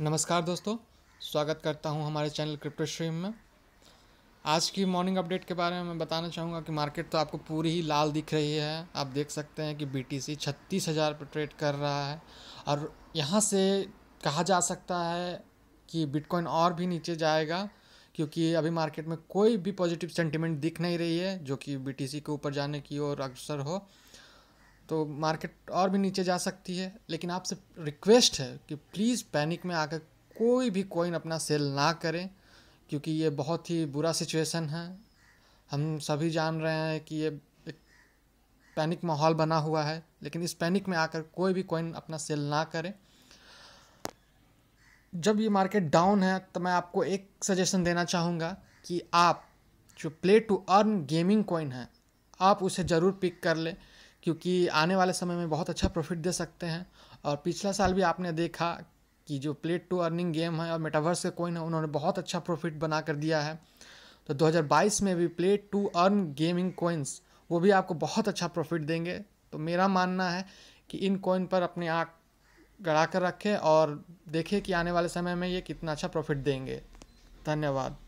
नमस्कार दोस्तों स्वागत करता हूं हमारे चैनल क्रिप्टो स्ट्रीम में आज की मॉर्निंग अपडेट के बारे में मैं बताना चाहूँगा कि मार्केट तो आपको पूरी ही लाल दिख रही है आप देख सकते हैं कि बी टी सी छत्तीस हज़ार पर ट्रेड कर रहा है और यहाँ से कहा जा सकता है कि बिटकॉइन और भी नीचे जाएगा क्योंकि अभी मार्केट में कोई भी पॉजिटिव सेंटिमेंट दिख नहीं रही है जो कि बी टी सी के ऊपर जाने की ओर अग्रसर हो तो मार्केट और भी नीचे जा सकती है लेकिन आपसे रिक्वेस्ट है कि प्लीज़ पैनिक में आकर कोई भी कोइन अपना सेल ना करें क्योंकि ये बहुत ही बुरा सिचुएशन है हम सभी जान रहे हैं कि ये एक पैनिक माहौल बना हुआ है लेकिन इस पैनिक में आकर कोई भी कोइन अपना सेल ना करें जब ये मार्केट डाउन है तो मैं आपको एक सजेशन देना चाहूँगा कि आप जो play to earn gaming coin है आप उसे ज़रूर पिक कर लें क्योंकि आने वाले समय में बहुत अच्छा प्रॉफिट दे सकते हैं और पिछला साल भी आपने देखा कि जो प्लेट टू अर्निंग गेम है और मेटावर्स के कोइन है उन्होंने बहुत अच्छा प्रॉफिट बना कर दिया है तो 2022 में भी play to earn gaming coins वो भी आपको बहुत अच्छा प्रॉफिट देंगे तो मेरा मानना है कि इन कोइन पर अपनी आँख गड़ा कर रखें और देखें कि आने वाले समय में ये कितना अच्छा प्रॉफिट देंगे धन्यवाद